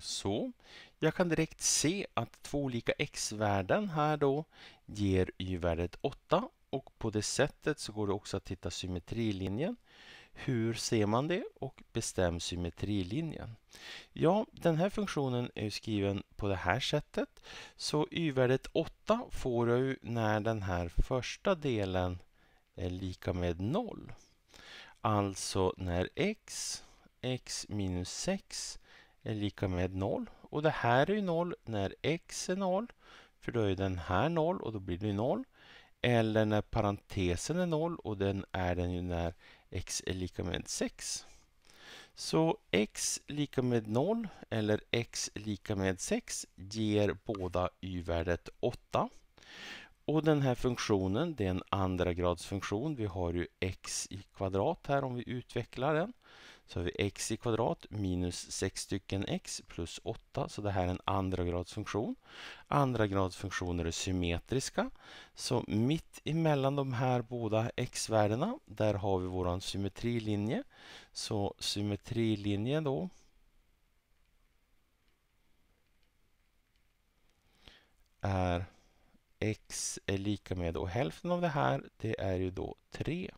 Så jag kan direkt se att två olika x-värden här då ger y-värdet 8 och på det sättet så går det också att titta symmetrilinjen. Hur ser man det och bestäm symmetrilinjen? Ja, den här funktionen är skriven på det här sättet. Så y-värdet 8 får jag ju när den här första delen är lika med 0. Alltså när x, x minus 6 är lika med 0. Och det här är ju 0 när x är 0. För då är den här 0 och då blir det 0. Eller när parentesen är 0 och den är den ju när x är lika med 6. Så x lika med 0 eller x lika med 6 ger båda y-värdet 8. Och den här funktionen, det är en andragradsfunktion. Vi har ju x i kvadrat här om vi utvecklar den. Så har vi x i kvadrat minus 6 stycken x plus 8. Så det här är en andra gradsfunktion. Andra gradsfunktioner är symmetriska. Så mitt emellan de här båda x-värdena, där har vi vår symmetrilinje. Så symmetrilinjen då är x är lika med då hälften av det här, det är ju då 3.